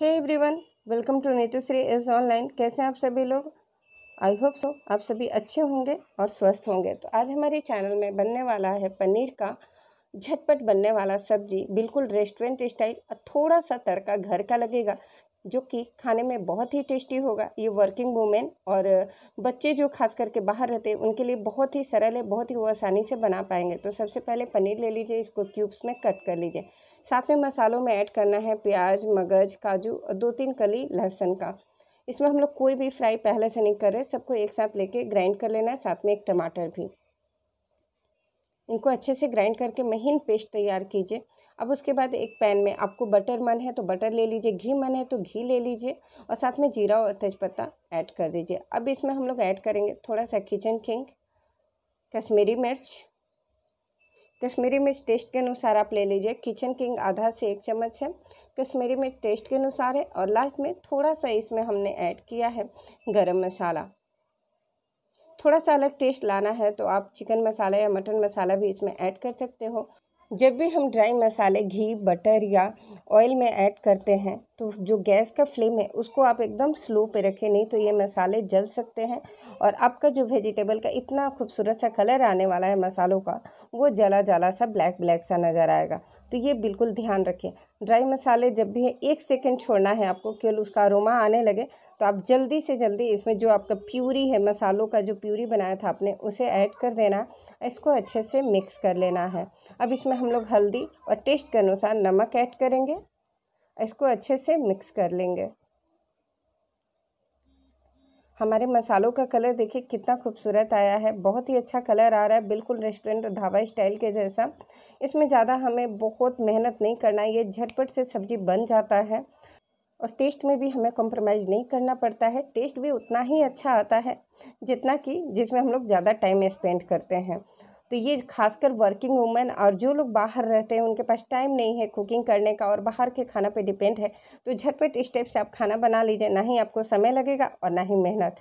hey everyone welcome to Shri is online कैसे हैं आप सभी लोग आई होप सो आप सभी अच्छे होंगे और स्वस्थ होंगे तो आज हमारे चैनल में बनने वाला है पनीर का झटपट बनने वाला सब्जी बिल्कुल रेस्टोरेंट स्टाइल थोड़ा सा तड़का घर का लगेगा जो कि खाने में बहुत ही टेस्टी होगा ये वर्किंग वूमेन और बच्चे जो खास करके बाहर रहते हैं उनके लिए बहुत ही सरल है बहुत ही वो आसानी से बना पाएंगे तो सबसे पहले पनीर ले लीजिए इसको क्यूब्स में कट कर लीजिए साथ में मसालों में ऐड करना है प्याज मगज काजू और दो तीन कली लहसुन का इसमें हम लोग कोई भी फ्राई पहले से नहीं कर रहे सबको एक साथ लेके ग्राइंड कर लेना है साथ में एक टमाटर भी इनको अच्छे से ग्राइंड करके महीन पेस्ट तैयार कीजिए अब उसके बाद एक पैन में आपको बटर मन है तो बटर ले लीजिए घी मन है तो घी ले लीजिए और साथ में जीरा और तेज़पत्ता ऐड कर दीजिए अब इसमें हम लोग ऐड करेंगे थोड़ा सा किचन किंग कश्मीरी मिर्च कश्मीरी मिर्च टेस्ट के अनुसार आप ले लीजिए किचन किंग आधा से एक चम्मच है कश्मीरी मिर्च टेस्ट के अनुसार है और लास्ट में थोड़ा सा इसमें हमने ऐड किया है गरम मसाला थोड़ा सा अलग टेस्ट लाना है तो आप चिकन मसाला या मटन मसाला भी इसमें ऐड कर सकते हो जब भी हम ड्राई मसाले घी बटर या ऑयल में ऐड करते हैं तो जो गैस का फ्लेम है उसको आप एकदम स्लो पे रखें नहीं तो ये मसाले जल सकते हैं और आपका जो वेजिटेबल का इतना खूबसूरत सा कलर आने वाला है मसालों का वो जला जला सा ब्लैक ब्लैक सा नज़र आएगा तो ये बिल्कुल ध्यान रखें ड्राई मसाले जब भी एक सेकेंड छोड़ना है आपको केवल उसका अरोमा आने लगे तो आप जल्दी से जल्दी इसमें जो आपका प्यूरी है मसालों का जो प्यूरी बनाया था आपने उसे ऐड कर देना इसको अच्छे से मिक्स कर लेना है अब इसमें हम लोग हल्दी और टेस्ट के अनुसार नमक ऐड करेंगे इसको अच्छे से मिक्स कर लेंगे हमारे मसालों का कलर देखिए कितना खूबसूरत आया है बहुत ही अच्छा कलर आ रहा है बिल्कुल रेस्टोरेंट और ढाबा स्टाइल के जैसा इसमें ज़्यादा हमें बहुत मेहनत नहीं करना है ये झटपट से सब्ज़ी बन जाता है और टेस्ट में भी हमें कॉम्प्रोमाइज़ नहीं करना पड़ता है टेस्ट भी उतना ही अच्छा आता है जितना कि जिसमें हम लोग ज़्यादा टाइम स्पेंड करते हैं तो ये खासकर वर्किंग वूमेन और जो लोग बाहर रहते हैं उनके पास टाइम नहीं है कुकिंग करने का और बाहर के खाना पे डिपेंड है तो झटपट स्टेप से आप खाना बना लीजिए ना ही आपको समय लगेगा और ना ही मेहनत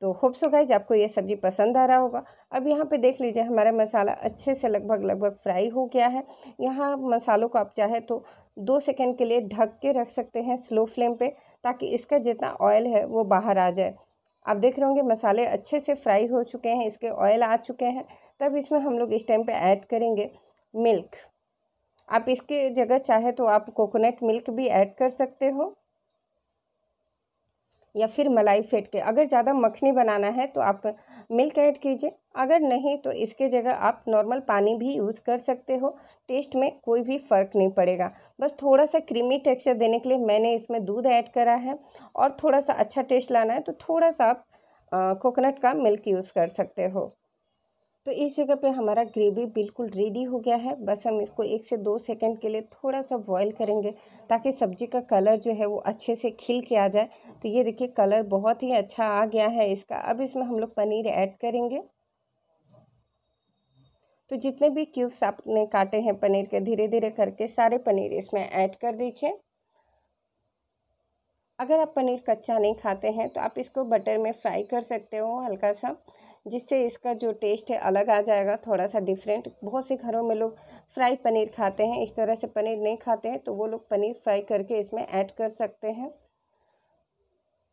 तो होप सो गाइज आपको ये सब्ज़ी पसंद आ रहा होगा अब यहाँ पे देख लीजिए हमारा मसाला अच्छे से लगभग लगभग फ्राई हो गया है यहाँ मसालों को आप चाहे तो दो सेकेंड के लिए ढक के रख सकते हैं स्लो फ्लेम पे ताकि इसका जितना ऑयल है वो बाहर आ जाए आप देख रहे होंगे मसाले अच्छे से फ्राई हो चुके हैं इसके ऑयल आ चुके हैं तब इसमें हम लोग इस टाइम पे ऐड करेंगे मिल्क आप इसके जगह चाहे तो आप कोकोनट मिल्क भी ऐड कर सकते हो या फिर मलाई फेंट के अगर ज़्यादा मखनी बनाना है तो आप मिल्क ऐड कीजिए अगर नहीं तो इसके जगह आप नॉर्मल पानी भी यूज़ कर सकते हो टेस्ट में कोई भी फ़र्क नहीं पड़ेगा बस थोड़ा सा क्रीमी टेक्सचर देने के लिए मैंने इसमें दूध ऐड करा है और थोड़ा सा अच्छा टेस्ट लाना है तो थोड़ा सा आप कोकोनट का मिल्क यूज़ कर सकते हो तो इस जगह पे हमारा ग्रेवी बिल्कुल रेडी हो गया है बस हम इसको एक से दो सेकंड के लिए थोड़ा सा बॉईल करेंगे ताकि सब्जी का कलर जो है वो अच्छे से खिल के आ जाए तो ये देखिए कलर बहुत ही अच्छा आ गया है इसका अब इसमें हम लोग पनीर ऐड करेंगे तो जितने भी क्यूब्स आपने काटे हैं पनीर के धीरे धीरे करके सारे पनीर इसमें ऐड कर दीजिए अगर आप पनीर कच्चा नहीं खाते हैं तो आप इसको बटर में फ्राई कर सकते हो हल्का सा जिससे इसका जो टेस्ट है अलग आ जाएगा थोड़ा सा डिफरेंट बहुत से घरों में लोग फ्राई पनीर खाते हैं इस तरह से पनीर नहीं खाते हैं तो वो लोग पनीर फ्राई करके इसमें ऐड कर सकते हैं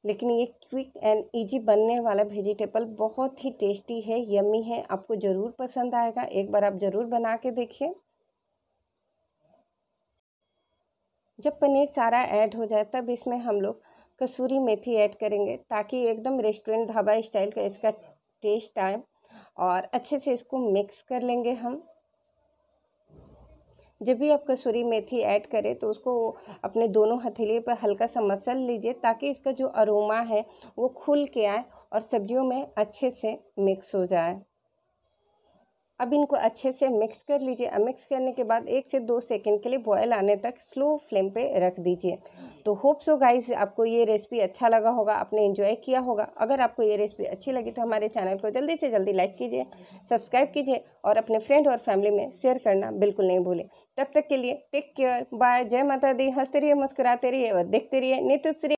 लेकिन ये क्विक एंड इजी बनने वाला वेजिटेबल बहुत ही टेस्टी है यमी है आपको ज़रूर पसंद आएगा एक बार आप ज़रूर बना के देखिए जब पनीर सारा ऐड हो जाए तब इसमें हम लोग कसूरी मेथी ऐड करेंगे ताकि एकदम रेस्टोरेंट ढाबा स्टाइल का इसका टेस्ट आए और अच्छे से इसको मिक्स कर लेंगे हम जब भी आप कसूरी मेथी ऐड करें तो उसको अपने दोनों हथेली पर हल्का सा मसल लीजिए ताकि इसका जो अरोमा है वो खुल के आए और सब्जियों में अच्छे से मिक्स हो जाए अब इनको अच्छे से मिक्स कर लीजिए मिक्स करने के बाद एक से दो सेकंड के लिए बॉयल आने तक स्लो फ्लेम पे रख दीजिए तो होप सो गाइस आपको ये रेसिपी अच्छा लगा होगा आपने एंजॉय किया होगा अगर आपको ये रेसिपी अच्छी लगी तो हमारे चैनल को जल्दी से जल्दी लाइक कीजिए सब्सक्राइब कीजिए और अपने फ्रेंड और फैमिली में शेयर करना बिल्कुल नहीं भूलें तब तक के लिए टेक केयर बाय जय माता दी हंसते रहिए मुस्कुराते रहिए और देखते रहिए नेतृत्व